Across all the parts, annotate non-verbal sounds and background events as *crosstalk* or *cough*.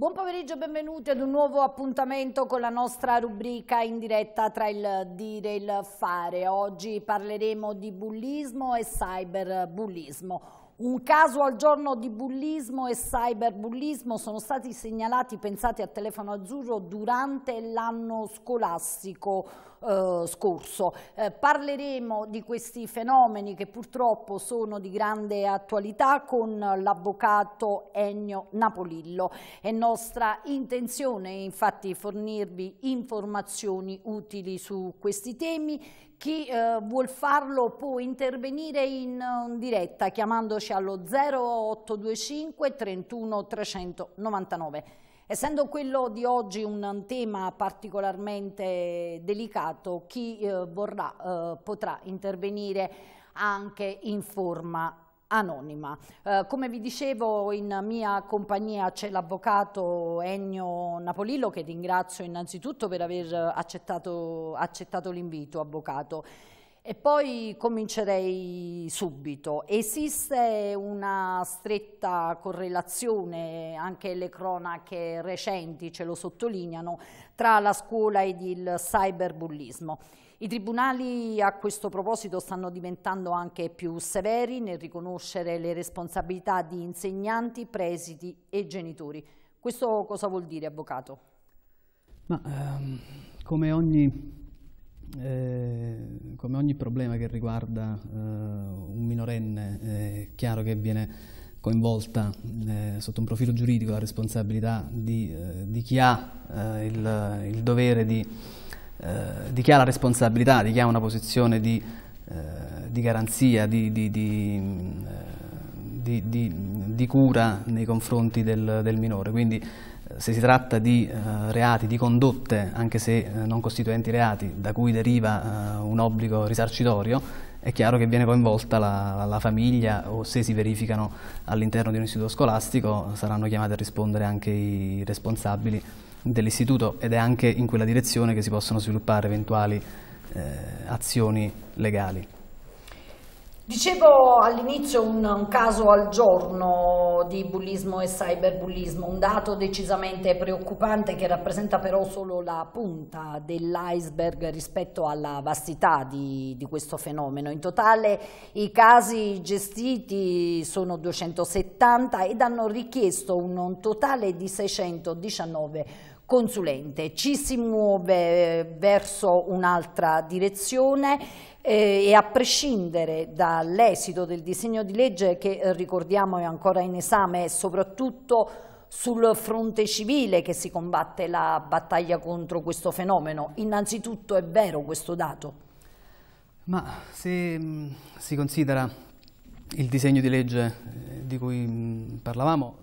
Buon pomeriggio, e benvenuti ad un nuovo appuntamento con la nostra rubrica in diretta tra il dire e il fare. Oggi parleremo di bullismo e cyberbullismo. Un caso al giorno di bullismo e cyberbullismo sono stati segnalati, pensate a telefono azzurro, durante l'anno scolastico eh, scorso. Eh, parleremo di questi fenomeni che purtroppo sono di grande attualità con l'avvocato Ennio Napolillo. È nostra intenzione infatti fornirvi informazioni utili su questi temi chi eh, vuol farlo può intervenire in, in diretta chiamandoci allo 0825 31 399. Essendo quello di oggi un tema particolarmente delicato, chi eh, vorrà eh, potrà intervenire anche in forma anonima. Eh, come vi dicevo in mia compagnia c'è l'avvocato Ennio Napolillo che ringrazio innanzitutto per aver accettato, accettato l'invito, avvocato. E poi comincerei subito. Esiste una stretta correlazione, anche le cronache recenti ce lo sottolineano, tra la scuola ed il cyberbullismo. I tribunali a questo proposito stanno diventando anche più severi nel riconoscere le responsabilità di insegnanti, presidi e genitori. Questo cosa vuol dire, Avvocato? Ma, ehm, come ogni eh, come ogni problema che riguarda eh, un minorenne, è chiaro che viene coinvolta eh, sotto un profilo giuridico la responsabilità di, eh, di chi ha il, il, dovere di, di chi ha la responsabilità, di chi ha una posizione di, di garanzia, di, di, di, cura nei confronti del, del minore. Quindi se si tratta di eh, reati, di condotte, anche se eh, non costituenti reati, da cui deriva eh, un obbligo risarcitorio, è chiaro che viene coinvolta la, la famiglia o se si verificano all'interno di un istituto scolastico saranno chiamati a rispondere anche i responsabili dell'istituto ed è anche in quella direzione che si possono sviluppare eventuali eh, azioni legali. Dicevo all'inizio un, un, caso al giorno di bullismo e cyberbullismo, un dato decisamente preoccupante che rappresenta però solo la punta dell'iceberg rispetto alla vastità di, di, questo fenomeno. In totale i casi gestiti sono 270 ed hanno richiesto un, un totale di 619 consulente. Ci si muove eh, verso un'altra direzione eh, e a prescindere dall'esito del disegno di legge che eh, ricordiamo è ancora in esame soprattutto sul fronte civile che si combatte la battaglia contro questo fenomeno. Innanzitutto è vero questo dato? Ma se mm, si considera il disegno di legge eh, di cui mm, parlavamo,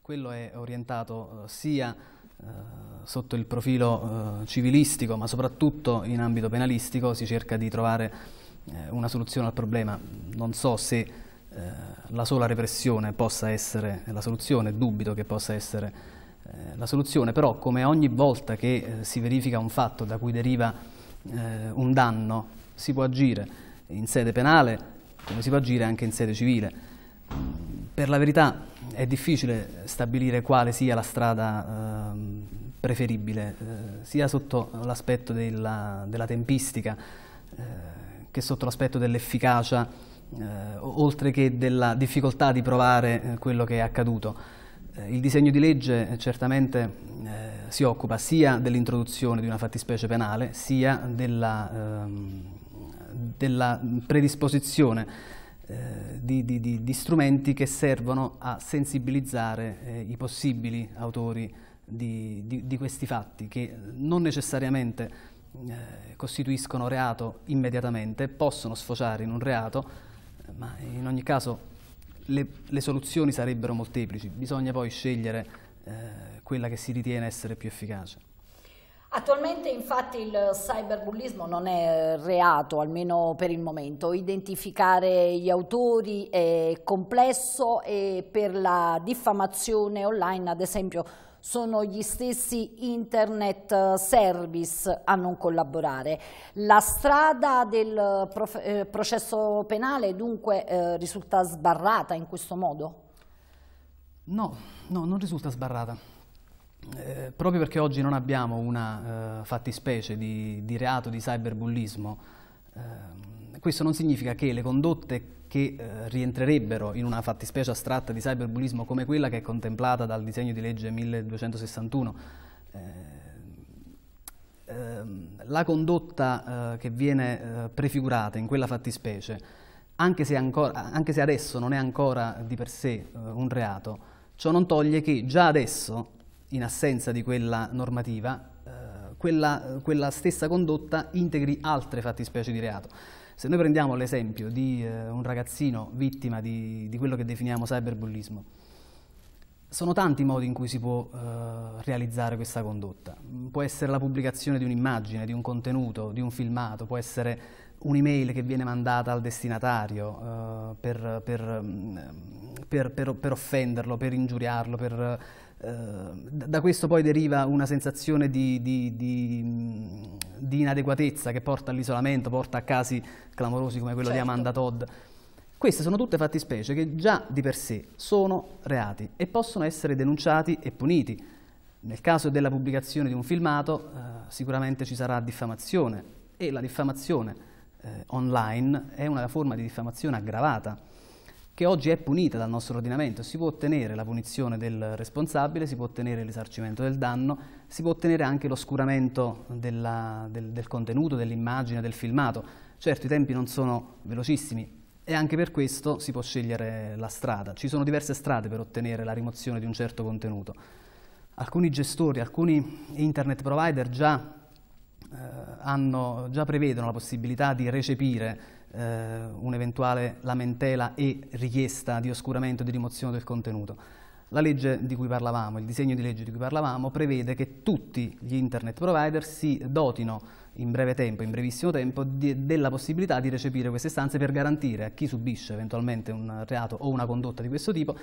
quello è orientato sia a eh, sotto il profilo eh, civilistico, ma soprattutto in ambito penalistico, si cerca di trovare eh, una soluzione al problema. Non so se la sola repressione possa essere la soluzione, dubito che possa essere la soluzione, però come ogni volta che si verifica un fatto da cui deriva un danno, si può agire in sede penale come si può agire anche in sede civile. Per la verità è difficile stabilire quale sia la strada eh, preferibile, eh, sia sotto l'aspetto della, della, tempistica eh, che sotto l'aspetto dell'efficacia, eh, oltre che della difficoltà di provare eh, quello che è accaduto. Eh, il disegno di legge certamente si occupa sia dell'introduzione di una fattispecie penale, sia della, ehm, della predisposizione eh, di, di, di, di, strumenti che servono a sensibilizzare eh, i possibili autori di, questi fatti, che non necessariamente eh, costituiscono reato immediatamente, possono sfociare in un reato, ma in ogni caso le, le soluzioni sarebbero molteplici, bisogna poi scegliere eh, quella che si ritiene essere più efficace. Attualmente infatti il cyberbullismo non è eh, reato, almeno per il momento. Identificare gli autori è complesso e per la diffamazione online, ad esempio, sono gli stessi internet service a non collaborare. La strada del eh, eh, processo penale dunque risulta sbarrata in questo modo? No, no, non risulta sbarrata. Eh, proprio perché oggi non abbiamo una eh, fattispecie di, di, reato di cyberbullismo, eh, questo non significa che le condotte che eh, rientrerebbero in una fattispecie astratta di cyberbullismo come quella che è contemplata dal disegno di legge 1261, ehm, ehm, la condotta eh, che viene prefigurata in quella fattispecie, anche se, ancora, anche se, adesso non è ancora di per sé un reato, ciò non toglie che già adesso in assenza di quella normativa, eh, quella, quella, stessa condotta integri altre fattispecie di reato. Se noi prendiamo l'esempio di eh, un ragazzino vittima di, di, quello che definiamo cyberbullismo, sono tanti i modi in cui si può eh, realizzare questa condotta. Può essere la pubblicazione di un'immagine, di un contenuto, di un filmato, può essere un'email che viene mandata al destinatario eh, per, per, mm, per, per, offenderlo, per ingiuriarlo, per Ehm, da questo poi deriva una sensazione di, di, di, di, inadeguatezza che porta all'isolamento, porta a casi clamorosi come quello certo. di Amanda Todd. Queste sono tutte fattispecie che già di per sé sono reati e possono essere denunciati e puniti. Nel caso della pubblicazione di un filmato eh, sicuramente ci sarà diffamazione e la diffamazione eh, online è una forma di diffamazione aggravata che oggi è punita dal nostro ordinamento. Si può ottenere la punizione del responsabile, si può ottenere il risarcimento del danno, si può ottenere anche l'oscuramento del, del, contenuto, dell'immagine, del filmato. Certo, i tempi non sono velocissimi e anche per questo si può scegliere la strada. Ci sono diverse strade per ottenere la rimozione di un certo contenuto. Alcuni gestori, alcuni internet provider già, eh, hanno, già prevedono la possibilità di recepire eh, un'eventuale lamentela e richiesta di oscuramento e di rimozione del contenuto. La legge di cui parlavamo, il disegno di legge di cui parlavamo, prevede che tutti gli internet provider si dotino in breve tempo, in brevissimo tempo, di, della possibilità di recepire queste stanze per garantire a chi subisce eventualmente un reato o una condotta di questo tipo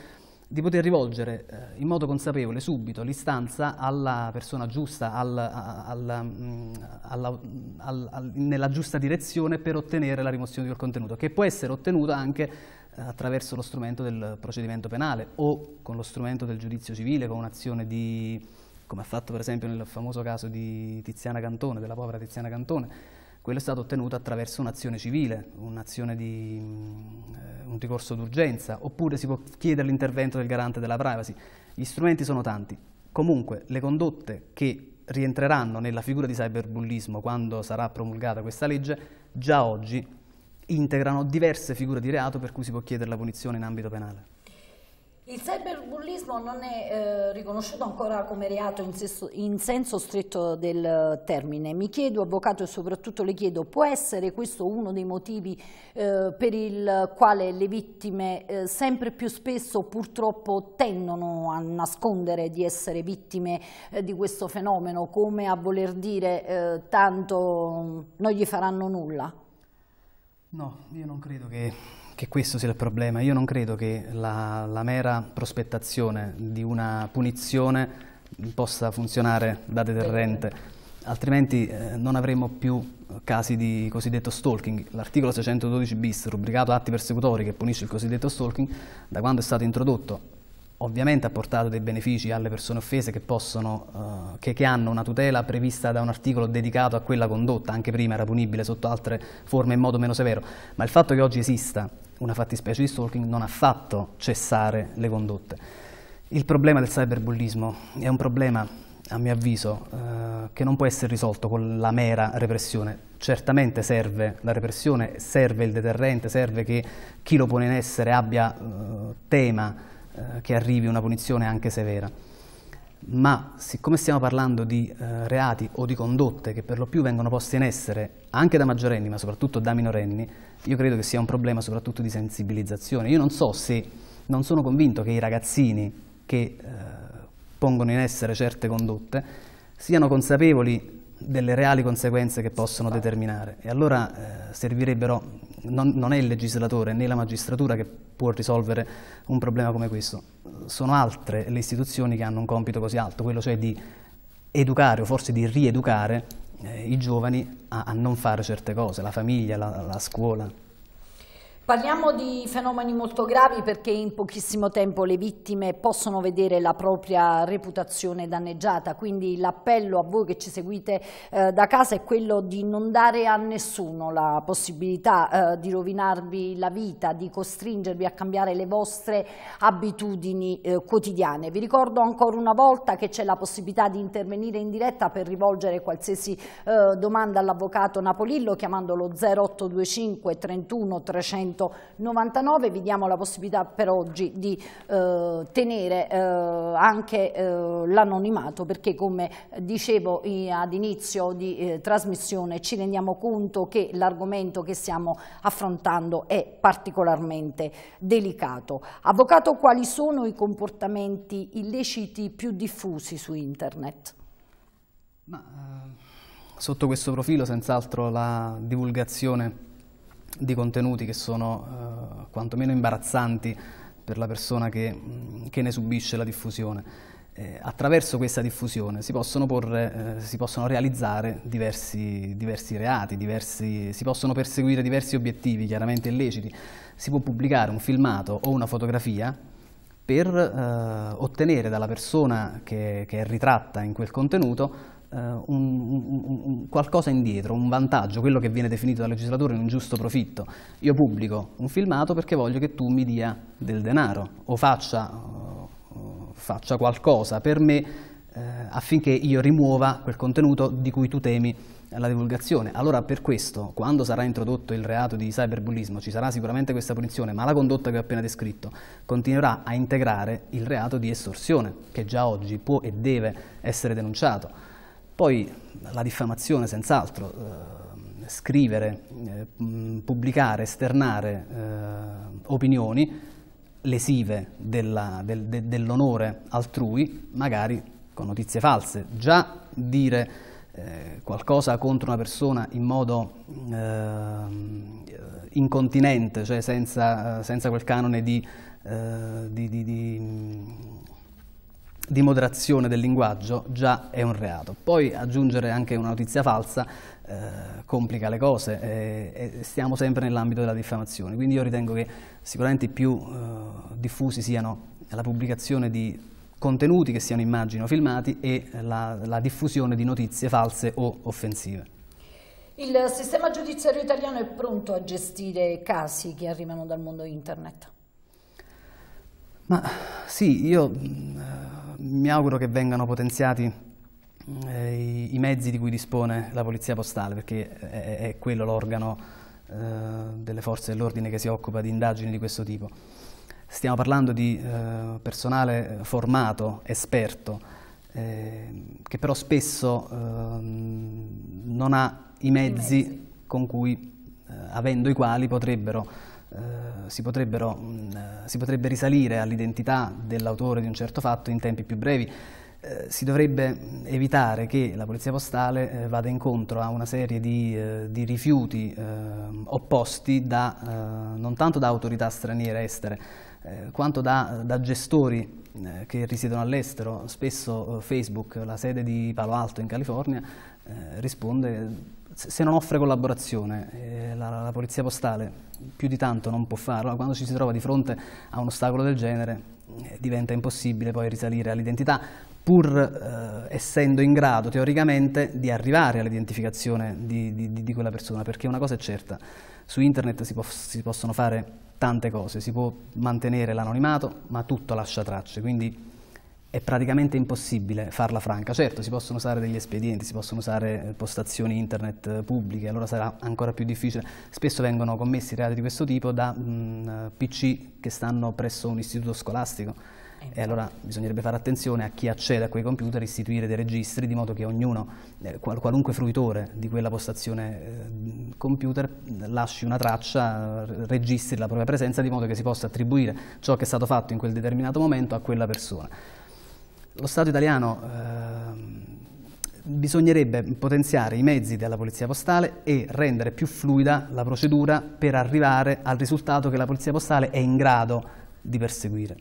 di poter rivolgere eh, in modo consapevole subito l'istanza alla persona giusta, al, mm, alla, alla, alla, nella giusta direzione per ottenere la rimozione di quel contenuto, che può essere ottenuta anche eh, attraverso lo strumento del procedimento penale o con lo strumento del giudizio civile, con un'azione di, come ha fatto per esempio nel famoso caso di Tiziana Cantone, della povera Tiziana Cantone, quello è stato ottenuto attraverso un'azione civile, un'azione di eh, un ricorso d'urgenza, oppure si può chiedere l'intervento del garante della privacy. Gli strumenti sono tanti. Comunque le condotte che rientreranno nella figura di cyberbullismo quando sarà promulgata questa legge, già oggi integrano diverse figure di reato per cui si può chiedere la punizione in ambito penale. Il cyberbullismo non è eh, riconosciuto ancora come reato in, sesso, in, senso stretto del termine. Mi chiedo, avvocato, e soprattutto le chiedo, può essere questo uno dei motivi eh, per il quale le vittime eh, sempre più spesso purtroppo tendono a nascondere di essere vittime eh, di questo fenomeno, come a voler dire eh, tanto non gli faranno nulla? No, io non credo che che questo sia il problema. Io non credo che la, la mera prospettazione di una punizione possa funzionare da deterrente altrimenti eh, non avremo più casi di cosiddetto stalking. L'articolo 612 bis, rubricato atti persecutori, che punisce il cosiddetto stalking, da quando è stato introdotto ovviamente ha portato dei benefici alle persone offese che, possono, eh, che, che, hanno una tutela prevista da un articolo dedicato a quella condotta, anche prima era punibile sotto altre forme in modo meno severo, ma il fatto che oggi esista una fattispecie di stalking non ha fatto cessare le condotte. Il problema del cyberbullismo è un problema, a mio avviso, eh, che non può essere risolto con la mera repressione. Certamente serve la repressione, serve il deterrente, serve che chi lo pone in essere abbia eh, tema eh, che arrivi una punizione anche severa. Ma siccome stiamo parlando di eh, reati o di condotte che per lo più vengono poste in essere anche da maggiorenni, ma soprattutto da minorenni, io credo che sia un problema soprattutto di sensibilizzazione. Io non so se, non sono convinto che i ragazzini che eh, pongono in essere certe condotte siano consapevoli delle reali conseguenze che possono determinare. E allora eh, servirebbero non, non, è il legislatore né la magistratura che può risolvere un problema come questo, sono altre le istituzioni che hanno un compito così alto, quello cioè di educare o forse di rieducare eh, i giovani a, a, non fare certe cose, la famiglia, la, la scuola. Parliamo di fenomeni molto gravi perché in pochissimo tempo le vittime possono vedere la propria reputazione danneggiata, quindi l'appello a voi che ci seguite eh, da casa è quello di non dare a nessuno la possibilità eh, di rovinarvi la vita, di costringervi a cambiare le vostre abitudini eh, quotidiane. Vi ricordo ancora una volta che c'è la possibilità di intervenire in diretta per rivolgere qualsiasi eh, domanda all'avvocato Napolillo chiamandolo 0825 31 300 199, vi diamo la possibilità per oggi di eh, tenere eh, anche eh, l'anonimato perché come dicevo ad inizio di eh, trasmissione ci rendiamo conto che l'argomento che stiamo affrontando è particolarmente delicato. Avvocato, quali sono i comportamenti illeciti più diffusi su internet? Ma, eh, sotto questo profilo senz'altro la divulgazione di contenuti che sono eh, quantomeno imbarazzanti per la persona che, mm, che ne subisce la diffusione. Eh, attraverso questa diffusione si possono, porre, eh, si possono realizzare diversi, diversi reati, diversi, si possono perseguire diversi obiettivi chiaramente illeciti. Si può pubblicare un filmato o una fotografia per eh, ottenere dalla persona che, che è ritratta in quel contenuto eh, un, un, un qualcosa indietro, un vantaggio, quello che viene definito dal legislatore un giusto profitto. Io pubblico un filmato perché voglio che tu mi dia del denaro o faccia, o eh, faccia qualcosa per me eh, affinché io rimuova quel contenuto di cui tu temi la divulgazione. Allora per questo, quando sarà introdotto il reato di cyberbullismo, ci sarà sicuramente questa punizione, ma la condotta che ho appena descritto continuerà a integrare il reato di estorsione, che già oggi può e deve essere denunciato. Poi la diffamazione, senz'altro, eh, scrivere, eh, pubblicare, esternare eh, opinioni lesive della, del, de, dell'onore altrui, magari con notizie false. Già dire eh, qualcosa contro una persona in modo eh, incontinente, cioè senza, senza, quel canone di, eh, di, di, di di moderazione del linguaggio già è un reato. Poi aggiungere anche una notizia falsa eh, complica le cose e, eh, e stiamo sempre nell'ambito della diffamazione. Quindi io ritengo che sicuramente i più eh, diffusi siano la pubblicazione di contenuti che siano immagini o filmati e la, la diffusione di notizie false o offensive. Il sistema giudiziario italiano è pronto a gestire casi che arrivano dal mondo internet? Ma sì, io mm, mi auguro che vengano potenziati eh, i mezzi di cui dispone la Polizia Postale, perché è, è quello l'organo eh, delle forze dell'ordine che si occupa di indagini di questo tipo. Stiamo parlando di eh, personale formato, esperto, eh, che però spesso eh, non ha i mezzi, I mezzi. con cui, eh, avendo i quali, potrebbero, eh, si potrebbero si potrebbe risalire all'identità dell'autore di un certo fatto in tempi più brevi. Eh, si dovrebbe evitare che la polizia postale eh, vada incontro a una serie di, eh, di rifiuti eh, opposti da, eh, non tanto da autorità straniere estere, eh, quanto da, da gestori che risiedono all'estero. Spesso Facebook, la sede di Palo Alto in California, risponde se non offre collaborazione eh, la, la, polizia postale più di tanto non può farlo, quando ci si trova di fronte a un ostacolo del genere eh, diventa impossibile poi risalire all'identità pur eh, essendo in grado teoricamente di arrivare all'identificazione di, di, di, quella persona, perché una cosa è certa, su internet si, po si possono fare tante cose, si può mantenere l'anonimato, ma tutto lascia tracce, quindi è praticamente impossibile farla franca. Certo, si possono usare degli espedienti, si possono usare postazioni internet pubbliche, allora sarà ancora più difficile. Spesso vengono commessi reati di questo tipo da mh, mm, PC che stanno presso un istituto scolastico. E allora bisognerebbe fare attenzione a chi accede a quei computer, istituire dei registri di modo che ognuno, eh, qualunque fruitore di quella postazione eh, computer, lasci una traccia, registri la propria presenza di modo che si possa attribuire ciò che è stato fatto in quel determinato momento a quella persona lo Stato italiano eh, bisognerebbe potenziare i mezzi della Polizia Postale e rendere più fluida la procedura per arrivare al risultato che la Polizia Postale è in grado di perseguire.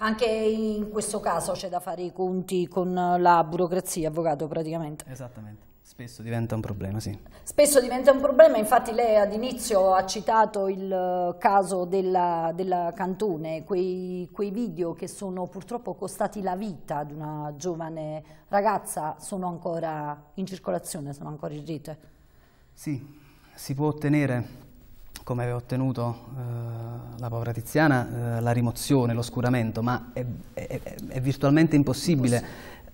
Anche in questo caso c'è da fare i conti con la burocrazia, avvocato, praticamente. Esattamente. Spesso diventa un problema, sì. Spesso diventa un problema, infatti lei ad inizio ha citato il eh, caso della, della Cantune, quei, quei, video che sono purtroppo costati la vita di una giovane ragazza sono ancora in circolazione, sono ancora in rete. Sì, si può ottenere, come aveva ottenuto eh, la povera Tiziana, eh, la rimozione, l'oscuramento, ma è, è, è, virtualmente impossibile. Poss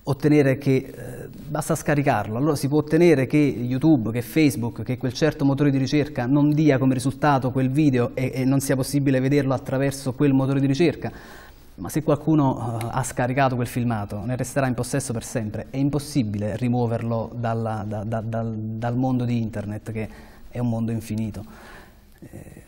ottenere che eh, basta scaricarlo, allora si può ottenere che YouTube, che Facebook, che quel certo motore di ricerca non dia come risultato quel video e, e non sia possibile vederlo attraverso quel motore di ricerca, ma se qualcuno uh, ha scaricato quel filmato ne resterà in possesso per sempre, è impossibile rimuoverlo dalla, da, da, dal, dal, mondo di internet che è un mondo infinito. Eh,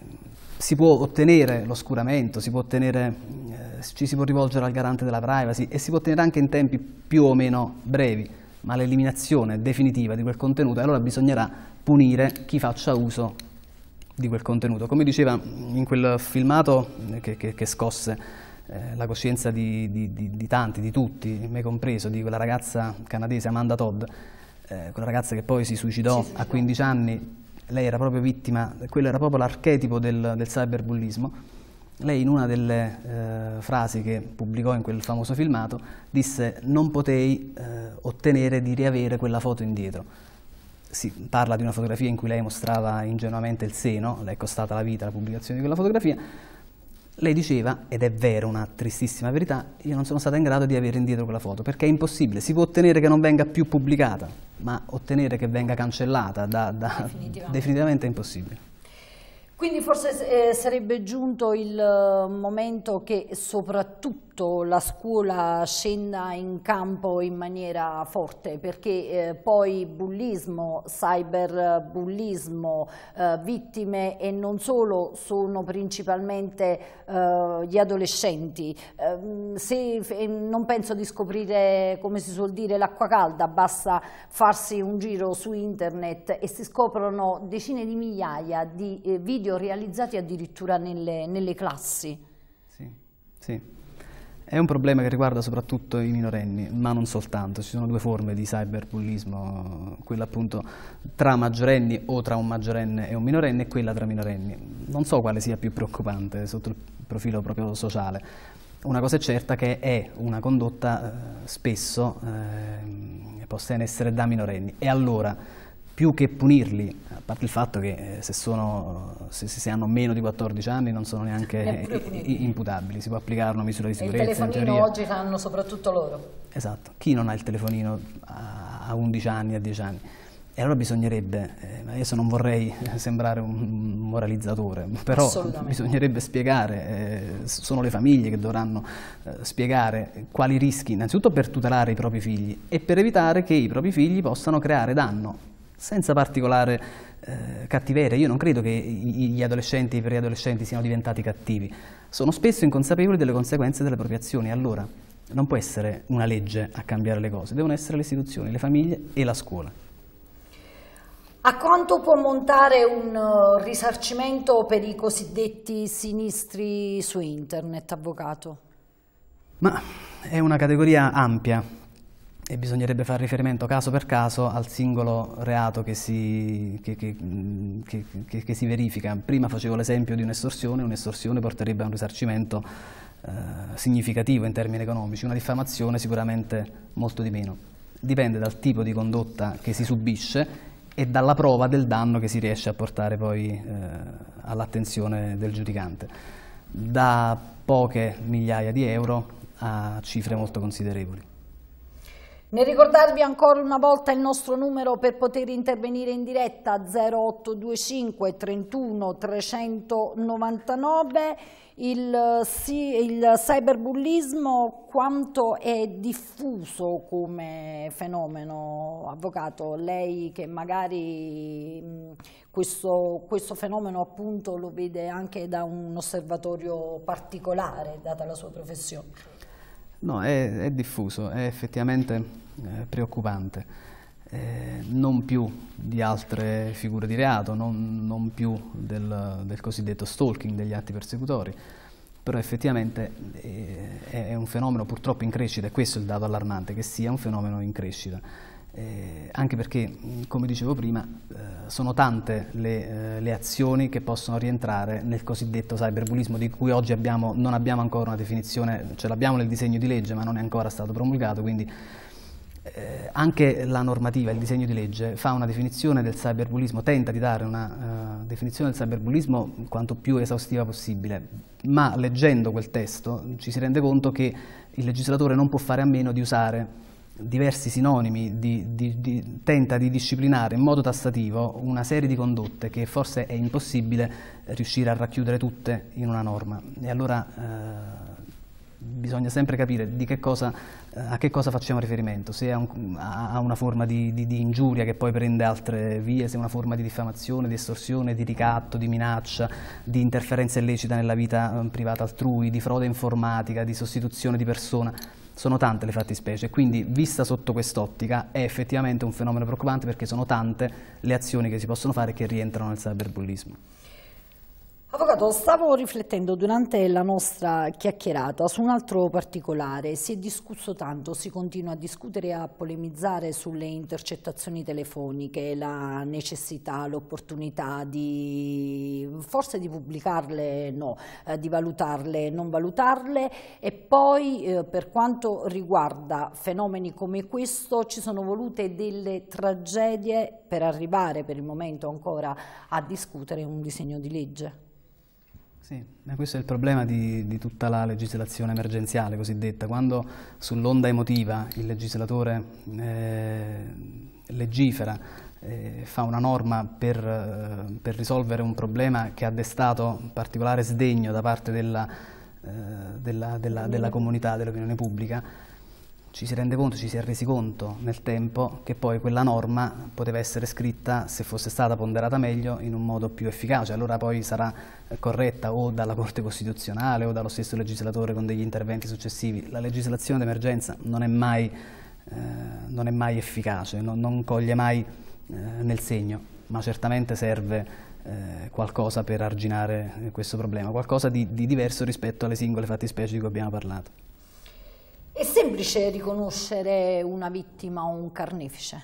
si può ottenere l'oscuramento, si può ottenere... Eh, eh, ci si può rivolgere al garante della privacy e si può ottenere anche in tempi più o meno brevi, ma l'eliminazione definitiva di quel contenuto, allora bisognerà punire chi faccia uso di quel contenuto. Come diceva in quel filmato eh, che, che, che scosse eh, la coscienza di, di, di, di, tanti, di tutti, me compreso, di quella ragazza canadese Amanda Todd, eh, quella ragazza che poi si suicidò, si suicidò, a 15 anni, lei era proprio vittima, quello era proprio l'archetipo del, del cyberbullismo lei in una delle eh, frasi che pubblicò in quel famoso filmato disse non potei eh, ottenere di riavere quella foto indietro. Si parla di una fotografia in cui lei mostrava ingenuamente il seno, le è costata la vita la pubblicazione di quella fotografia. Lei diceva, ed è vero, una tristissima verità, io non sono stata in grado di avere indietro quella foto, perché è impossibile, si può ottenere che non venga più pubblicata, ma ottenere che venga cancellata da, da definitivamente. definitivamente è impossibile. Quindi forse eh, sarebbe giunto il eh, momento che soprattutto la scuola scenda in campo in maniera forte perché eh, poi bullismo, cyberbullismo, eh, vittime e non solo sono principalmente eh, gli adolescenti. Ehm, se, eh, non penso di scoprire, come si suol dire, l'acqua calda, basta farsi un giro su internet e si scoprono decine di migliaia di video video realizzati addirittura nelle, nelle classi. Sì, sì. È un problema che riguarda soprattutto i minorenni, ma non soltanto. Ci sono due forme di cyberbullismo, quella appunto tra maggiorenni o tra un maggiorenne e un minorenne e quella tra minorenni. Non so quale sia più preoccupante sotto il profilo proprio sociale. Una cosa è certa che è una condotta eh, spesso eh, posta in essere da minorenni. E allora più che punirli, a parte il fatto che eh, se, sono, se, se, hanno meno di 14 anni non sono neanche imputabili, si può applicare una misura di sicurezza. E il telefonino oggi l'hanno soprattutto loro. Esatto, chi non ha il telefonino a 11 anni, a 10 anni? E allora bisognerebbe, eh, adesso non vorrei *laughs* sembrare un moralizzatore, però bisognerebbe spiegare, eh, sono le famiglie che dovranno eh, spiegare quali rischi, innanzitutto per tutelare i propri figli e per evitare che i propri figli possano creare danno senza particolare eh, cattiveria. Io non credo che gli adolescenti e i preadolescenti siano diventati cattivi. Sono spesso inconsapevoli delle conseguenze delle proprie azioni. Allora, non può essere una legge a cambiare le cose, devono essere le istituzioni, le famiglie e la scuola. A quanto può montare un eh, risarcimento per i cosiddetti sinistri su internet, avvocato? Ma è una categoria ampia, e bisognerebbe fare riferimento caso per caso al singolo reato che si, mm, che, che, che, si verifica. Prima facevo l'esempio di un'estorsione, un'estorsione porterebbe a un risarcimento eh, significativo in termini economici, una diffamazione sicuramente molto di meno. Dipende dal tipo di condotta che si subisce e dalla prova del danno che si riesce a portare poi eh, all'attenzione del giudicante. Da poche migliaia di euro a cifre molto considerevoli. Nel ricordarvi ancora una volta il nostro numero per poter intervenire in diretta 0825 31 399, il, il cyberbullismo quanto è diffuso come fenomeno, avvocato, lei che magari questo, questo fenomeno appunto lo vede anche da un osservatorio particolare, data la sua professione. No, è, è diffuso, è effettivamente eh, preoccupante. Eh, non più di altre figure di reato, non, non più del, del, cosiddetto stalking, degli atti persecutori, però effettivamente eh, è un fenomeno purtroppo in crescita, e questo è il dato allarmante, che sia un fenomeno in crescita eh, anche perché, mm, come dicevo prima, eh, sono tante le, eh, le, azioni che possono rientrare nel cosiddetto cyberbullismo, di cui oggi abbiamo, non abbiamo ancora una definizione, ce l'abbiamo nel disegno di legge, ma non è ancora stato promulgato, quindi eh, anche la normativa, il disegno di legge, fa una definizione del cyberbullismo, tenta di dare una uh, definizione del cyberbullismo quanto più esaustiva possibile, ma leggendo quel testo ci si rende conto che il legislatore non può fare a meno di usare diversi sinonimi, di, di, di, tenta di disciplinare in modo tassativo una serie di condotte che forse è impossibile riuscire a racchiudere tutte in una norma. E allora eh, bisogna sempre capire che cosa, eh, a che cosa facciamo riferimento, se a, un, a una forma di, di, ingiuria che poi prende altre vie, se è una forma di diffamazione, di estorsione, di ricatto, di minaccia, di interferenza illecita nella vita eh, privata altrui, di frode informatica, di sostituzione di persona sono tante le fattispecie, quindi vista sotto quest'ottica è effettivamente un fenomeno preoccupante perché sono tante le azioni che si possono fare che rientrano nel cyberbullismo. Avvocato, stavo riflettendo durante la nostra chiacchierata su un altro particolare. Si è discusso tanto, si continua a discutere e a polemizzare sulle intercettazioni telefoniche, la necessità, l'opportunità di forse di pubblicarle, no, eh, di valutarle, non valutarle. E poi eh, per quanto riguarda fenomeni come questo ci sono volute delle tragedie per arrivare per il momento ancora a discutere un disegno di legge. Sì, eh, questo è il problema di, di, tutta la legislazione emergenziale cosiddetta. Quando sull'onda emotiva il legislatore eh, legifera, eh, fa una norma per, eh, per, risolvere un problema che ha destato particolare sdegno da parte della, eh, della, della, della comunità, dell'opinione pubblica, ci si rende conto, ci si è resi conto nel tempo che poi quella norma poteva essere scritta, se fosse stata ponderata meglio, in un modo più efficace. Allora poi sarà eh, corretta o dalla Corte Costituzionale o dallo stesso legislatore con degli interventi successivi. La legislazione d'emergenza non è mai, eh, non è mai efficace, non, non coglie mai eh, nel segno, ma certamente serve eh, qualcosa per arginare questo problema, qualcosa di, di diverso rispetto alle singole fattispecie di cui abbiamo parlato. È semplice riconoscere una vittima o un carnefice?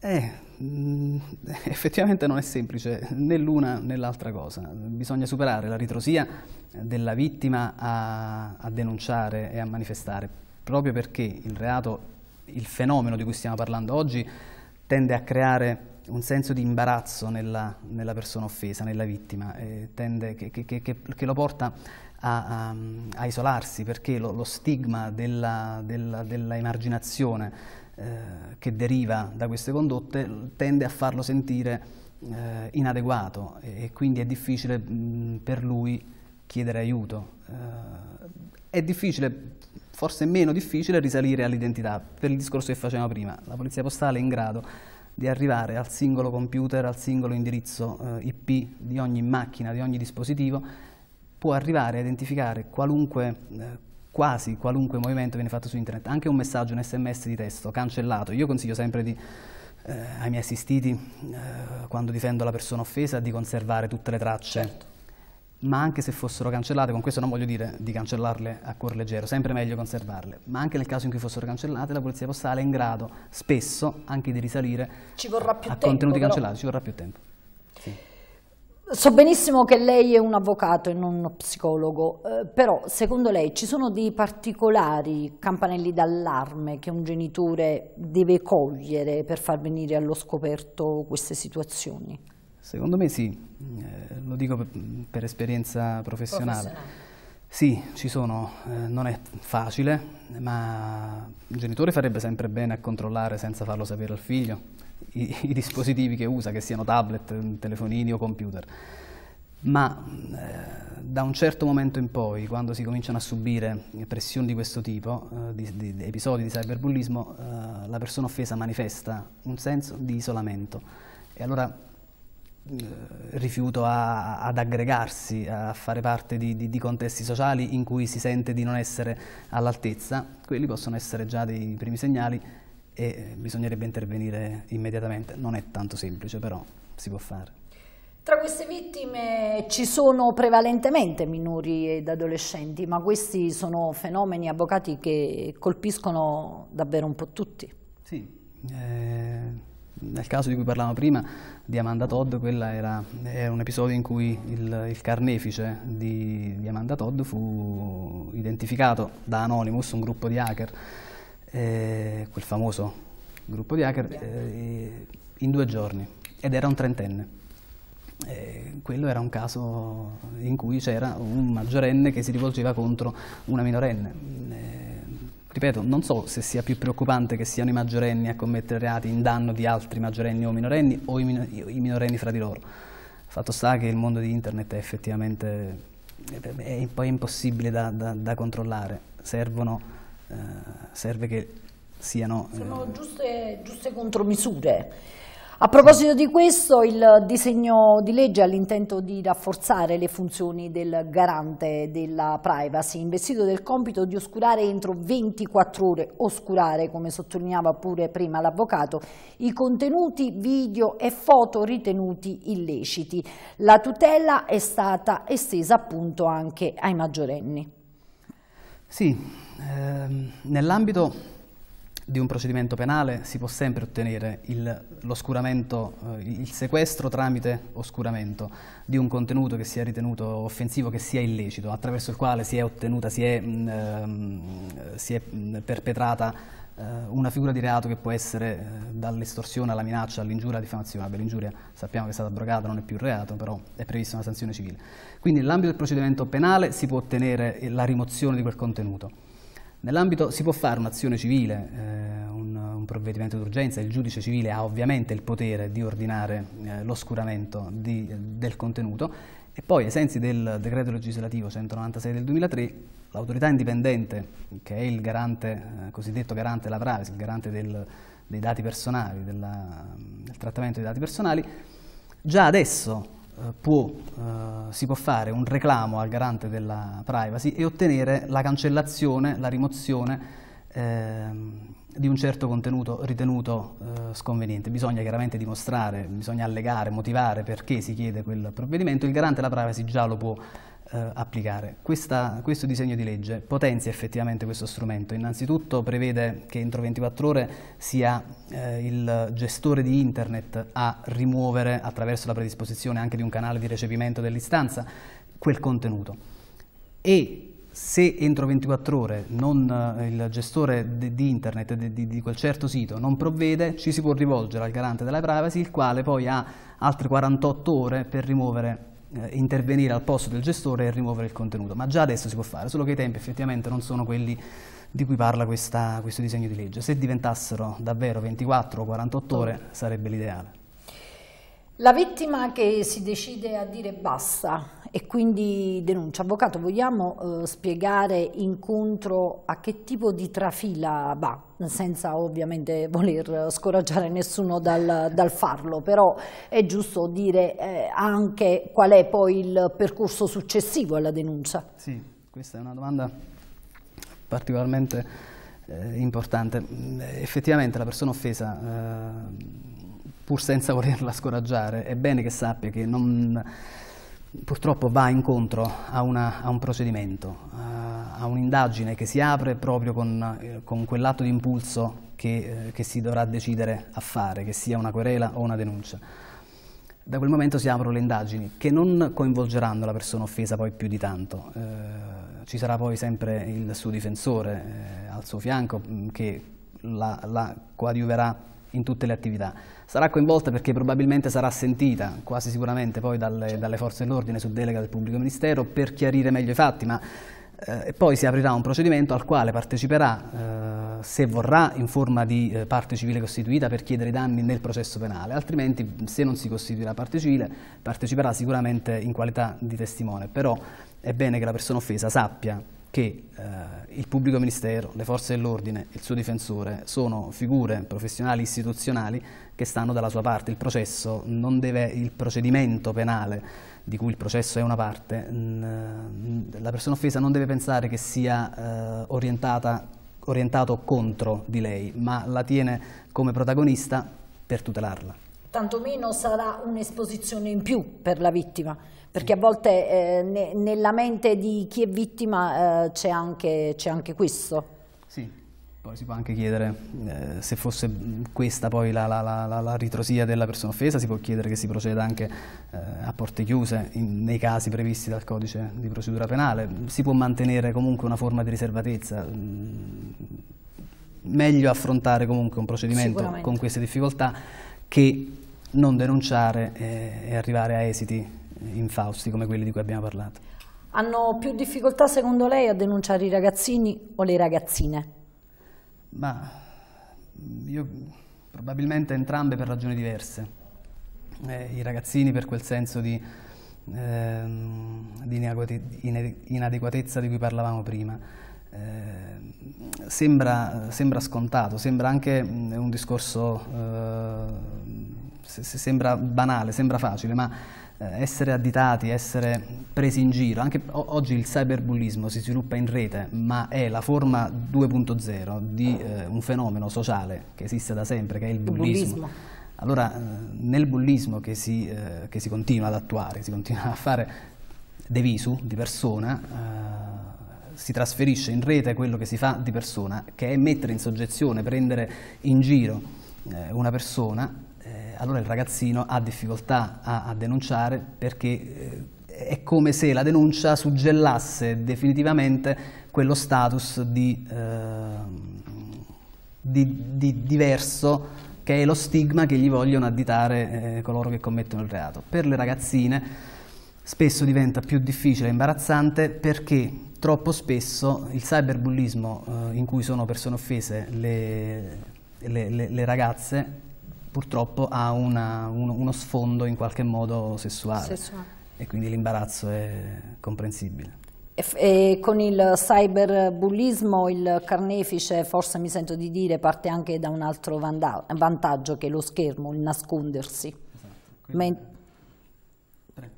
Eh, mm, effettivamente non è semplice né l'una né l'altra cosa. Bisogna superare la ritrosia della vittima a, a, denunciare e a manifestare, proprio perché il reato, il fenomeno di cui stiamo parlando oggi, tende a creare un senso di imbarazzo nella, nella persona offesa, nella vittima, eh, tende, che, che, che, che lo porta a, a, ehm, a isolarsi perché lo, lo stigma della, della, della emarginazione eh, che deriva da queste condotte tende a farlo sentire eh, inadeguato e, e, quindi è difficile mh, per lui chiedere aiuto. Eh, è difficile forse meno difficile risalire all'identità, per il discorso che facevamo prima. La polizia postale è in grado di arrivare al singolo computer, al singolo indirizzo eh, IP di ogni macchina, di ogni dispositivo può arrivare a identificare qualunque, eh, quasi qualunque movimento viene fatto su internet, anche un messaggio, un sms di testo cancellato. Io consiglio sempre di, eh, ai miei assistiti, eh, quando difendo la persona offesa, di conservare tutte le tracce. Certo. Ma anche se fossero cancellate, con questo non voglio dire di cancellarle a cuor leggero, sempre meglio conservarle. Ma anche nel caso in cui fossero cancellate, la Polizia Postale è in grado spesso anche di risalire a tempo, contenuti cancellati, ci vorrà più tempo. Sì. So benissimo che lei è un avvocato e non uno psicologo, eh, però secondo lei ci sono dei particolari campanelli d'allarme che un genitore deve cogliere per far venire allo scoperto queste situazioni? Secondo me sì, eh, lo dico per, per esperienza professionale. professionale. Sì, ci sono, eh, non è facile, ma un genitore farebbe sempre bene a controllare senza farlo sapere al figlio i, i dispositivi che usa, che siano tablet, telefonini o computer ma eh, da un certo momento in poi, quando si cominciano a subire pressioni di questo tipo, eh, di, di, di, episodi di cyberbullismo, eh, la persona offesa manifesta un senso di isolamento e allora eh, rifiuto a, ad aggregarsi, a fare parte di, contesti sociali in cui si sente di non essere all'altezza, quelli possono essere già dei primi segnali e eh, bisognerebbe intervenire immediatamente. Non è tanto semplice, però si può fare. Tra queste vittime ci sono prevalentemente minori ed adolescenti, ma questi sono fenomeni avvocati che colpiscono davvero un po' tutti. Sì, eh, nel caso di cui parlavamo prima, di Amanda Todd, quello era, era, un episodio in cui il, il carnefice di, di Amanda Todd fu identificato da Anonymous, un gruppo di hacker, eh, quel famoso gruppo di hacker, eh, in due giorni ed era un trentenne. Eh, quello era un caso in cui c'era un maggiorenne che si rivolgeva contro una minorenne. Eh, ripeto, non so se sia più preoccupante che siano i maggiorenni a commettere reati in danno di altri maggiorenni o minorenni o i, min i minorenni fra di loro. Fatto sta che il mondo di internet è effettivamente è, è poi impossibile da, da, da controllare. Servono eh, serve che siano... Eh, Sono giuste, giuste contromisure. A proposito di questo, il disegno di legge ha l'intento di rafforzare le funzioni del garante della privacy, investito del compito di oscurare entro 24 ore, oscurare, come sottolineava pure prima l'avvocato, i contenuti video e foto ritenuti illeciti. La tutela è stata estesa appunto anche ai maggiorenni. Sì, Ehm, nell'ambito di un procedimento penale si può sempre ottenere il, l'oscuramento, eh, il sequestro tramite oscuramento di un contenuto che sia ritenuto offensivo, che sia illecito, attraverso il quale si è ottenuta, si è, mh, mm, ehm, si è mm, perpetrata eh, una figura di reato che può essere eh, dall'estorsione alla minaccia, all'ingiuria, alla diffamazione. Vabbè, l'ingiuria sappiamo che è stata abrogata, non è più un reato, però è prevista una sanzione civile. Quindi nell'ambito del procedimento penale si può ottenere la rimozione di quel contenuto Nell'ambito si può fare un'azione civile, eh, un, un, provvedimento d'urgenza, il giudice civile ha ovviamente il potere di ordinare eh, l'oscuramento di, del contenuto e poi ai sensi del decreto legislativo 196 del 2003 l'autorità indipendente che è il garante, eh, cosiddetto garante della privacy, il garante del, dei dati personali, della, del trattamento dei dati personali, già adesso eh, può, eh, si può fare un reclamo al garante della privacy e ottenere la cancellazione, la rimozione ehm, di un certo contenuto ritenuto eh, sconveniente. Bisogna chiaramente dimostrare, bisogna allegare, motivare perché si chiede quel provvedimento. Il garante della privacy già lo può eh, applicare. Questa, questo disegno di legge potenzia effettivamente questo strumento. Innanzitutto prevede che entro 24 ore sia eh, il gestore di internet a rimuovere attraverso la predisposizione anche di un canale di recepimento dell'istanza quel contenuto. E se entro 24 ore non, eh, il gestore di, internet di, di, di, quel certo sito non provvede, ci si può rivolgere al garante della privacy, il quale poi ha altre 48 ore per rimuovere eh, intervenire al posto del gestore e rimuovere il contenuto, ma già adesso si può fare, solo che i tempi effettivamente non sono quelli di cui parla questa, questo disegno di legge. Se diventassero davvero 24 o 48 ore sarebbe l'ideale. La vittima che si decide a dire basta e quindi denuncia. Avvocato, vogliamo eh, spiegare incontro a che tipo di trafila va? Senza ovviamente voler scoraggiare nessuno dal, dal farlo, però è giusto dire eh, anche qual è poi il percorso successivo alla denuncia. Sì, questa è una domanda particolarmente eh, importante. Effettivamente la persona offesa eh, pur senza volerla scoraggiare, è bene che sappia che non, purtroppo va incontro a, una, a un procedimento, a, a un'indagine che si apre proprio con, eh, con quell'atto di impulso che, eh, che, si dovrà decidere a fare, che sia una querela o una denuncia. Da quel momento si aprono le indagini che non coinvolgeranno la persona offesa poi più di tanto. Eh, ci sarà poi sempre il suo difensore eh, al suo fianco mm, che la, la coadiuverà in tutte le attività. Sarà coinvolta perché probabilmente sarà sentita, quasi sicuramente, poi dalle, certo. dalle forze dell'ordine su delega del pubblico ministero per chiarire meglio i fatti, ma eh, poi si aprirà un procedimento al quale parteciperà, eh, se vorrà, in forma di eh, parte civile costituita per chiedere i danni nel processo penale, altrimenti se non si costituirà parte civile parteciperà sicuramente in qualità di testimone, però è bene che la persona offesa sappia che eh, il pubblico ministero, le forze dell'ordine, il suo difensore sono figure professionali istituzionali che stanno dalla sua parte. Il processo non deve, il procedimento penale di cui il processo è una parte, mh, la persona offesa non deve pensare che sia eh, orientata, orientato contro di lei, ma la tiene come protagonista per tutelarla tantomeno sarà un'esposizione in più per la vittima, perché a volte eh, ne, nella mente di chi è vittima eh, c'è anche, anche, questo. Sì. Poi si può anche chiedere, eh, se fosse questa poi la, la, la, la, ritrosia della persona offesa, si può chiedere che si proceda anche eh, a porte chiuse in, nei casi previsti dal codice di procedura penale. Si può mantenere comunque una forma di riservatezza. Mm, meglio affrontare comunque un procedimento con queste difficoltà che non denunciare e arrivare a esiti infausti come quelli di cui abbiamo parlato. Hanno più difficoltà secondo lei a denunciare i ragazzini o le ragazzine? Ma io probabilmente entrambe per ragioni diverse. Eh, I ragazzini per quel senso di, eh, di inadeguatezza di cui parlavamo prima. Eh, sembra, sembra, scontato, sembra anche mm, un discorso eh, se, se sembra banale, sembra facile, ma eh, essere additati, essere presi in giro. Anche oggi il cyberbullismo si sviluppa in rete, ma è la forma 2.0 di eh, un fenomeno sociale che esiste da sempre, che è il bullismo. Il bullismo. Allora, eh, nel bullismo che si, eh, che si, continua ad attuare, si continua a fare de visu, di persona, eh, si trasferisce in rete quello che si fa di persona, che è mettere in soggezione, prendere in giro eh, una persona eh, allora il ragazzino ha difficoltà a, a denunciare perché eh, è come se la denuncia suggellasse definitivamente quello status di, ehm, di, di diverso che è lo stigma che gli vogliono additare eh, coloro che commettono il reato. Per le ragazzine spesso diventa più difficile e imbarazzante perché troppo spesso il cyberbullismo eh, in cui sono persone offese le, le, le, le ragazze purtroppo ha una, un, uno sfondo in qualche modo sessuale, sessuale. e quindi l'imbarazzo è comprensibile. E, e con il cyberbullismo il carnefice, forse mi sento di dire, parte anche da un altro vantaggio che è lo schermo, il nascondersi. Esatto. Quindi...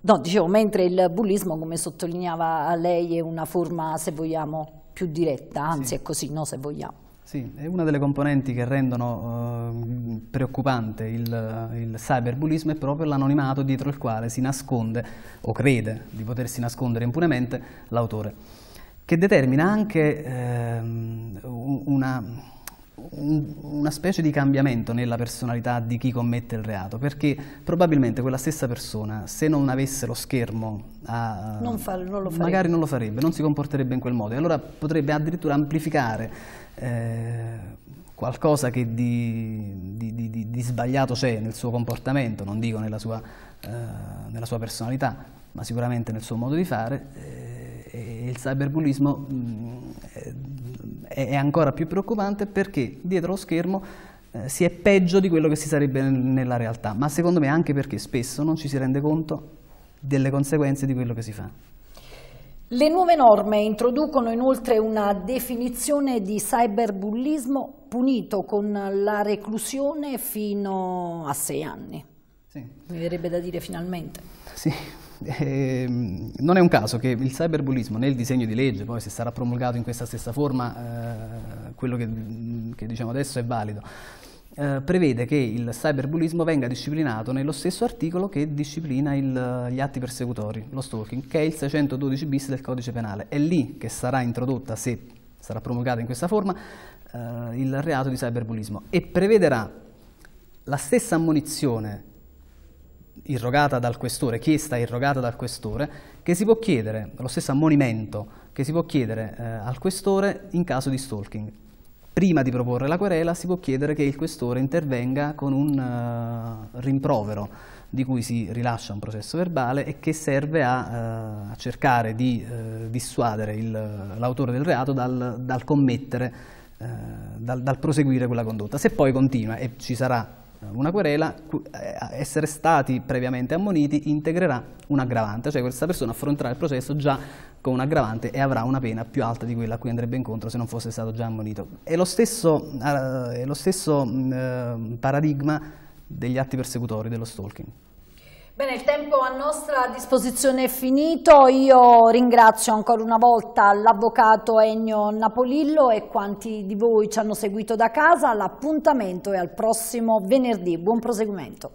No, dicevo, mentre il bullismo, come sottolineava lei, è una forma, se vogliamo, più diretta, anzi sì. è così, no, se vogliamo. Sì, è una delle componenti che rendono eh, preoccupante il, il cyberbullismo è proprio l'anonimato dietro il quale si nasconde o crede di potersi nascondere impunemente l'autore, che determina anche eh, una, una specie di cambiamento nella personalità di chi commette il reato, perché probabilmente quella stessa persona, se non avesse lo schermo, a, non fa, non magari non lo farebbe, non si comporterebbe in quel modo, e allora potrebbe addirittura amplificare eh, qualcosa che di, di, di, di sbagliato c'è nel suo comportamento, non dico nella sua, eh, nella sua, personalità, ma sicuramente nel suo modo di fare, eh, il cyberbullismo mh, mm, è, è, ancora più preoccupante perché dietro lo schermo eh, si è peggio di quello che si sarebbe nella realtà, ma secondo me anche perché spesso non ci si rende conto delle conseguenze di quello che si fa. Le nuove norme introducono inoltre una definizione di cyberbullismo punito con la reclusione fino a sei anni. Sì. Mi verrebbe da dire finalmente. Sì. Eh, non è un caso che il cyberbullismo nel disegno di legge, poi se sarà promulgato in questa stessa forma, eh, quello che, che diciamo adesso è valido, eh, prevede che il cyberbullismo venga disciplinato nello stesso articolo che disciplina il, gli atti persecutori, lo stalking, che è il 612 bis del codice penale. È lì che sarà introdotta, se sarà promulgata in questa forma, eh, il reato di cyberbullismo e prevederà la stessa ammonizione irrogata dal questore, chiesta e irrogata dal questore, che si può chiedere, lo stesso ammonimento che si può chiedere eh, al questore in caso di stalking prima di proporre la querela si può chiedere che il questore intervenga con un uh, rimprovero di cui si rilascia un processo verbale e che serve a, uh, a cercare di uh, dissuadere l'autore del reato dal, dal commettere, dal, dal proseguire quella condotta. Se poi continua e ci sarà una querela, eh, essere stati previamente ammoniti integrerà un aggravante, cioè questa persona affronterà il processo già con un aggravante e avrà una pena più alta di quella a cui andrebbe incontro se non fosse stato già ammonito. È lo stesso, eh, è lo stesso mm, eh, paradigma degli atti persecutori, dello stalking. Bene, il tempo a nostra disposizione è finito, io ringrazio ancora una volta l'avvocato Ennio Napolillo e quanti di voi ci hanno seguito da casa, l'appuntamento è al prossimo venerdì, buon proseguimento.